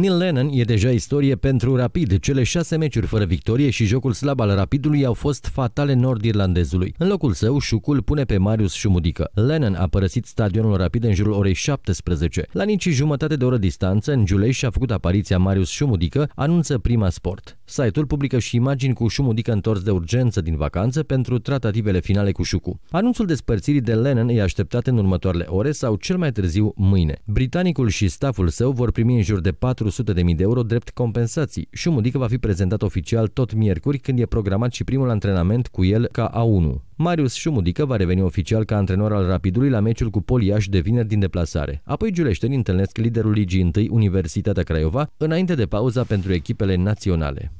Neil Lennon e deja istorie pentru Rapid. Cele șase meciuri fără victorie și jocul slab al Rapidului au fost fatale nord-irlandezului. În locul său, Șucul pune pe Marius Șumudică. Lennon a părăsit stadionul Rapid în jurul orei 17. La nici jumătate de oră distanță, în Giulești și-a făcut apariția Marius Șumudică, anunță prima sport. Site-ul publică și imagini cu Șumudică întors de urgență din vacanță pentru tratativele finale cu Șucu. Anunțul despărțirii de Lennon e așteptat în următoarele ore sau cel mai târziu mâine. Britanicul și staful său vor primi în jur de 4 400.000 de euro drept compensații. Șumudică va fi prezentat oficial tot miercuri, când e programat și primul antrenament cu el ca A1. Marius Șumudică va reveni oficial ca antrenor al Rapidului la meciul cu Poliaș de vineri din deplasare. Apoi giuleșteni întâlnesc liderul Ligii 1, Universitatea Craiova, înainte de pauza pentru echipele naționale.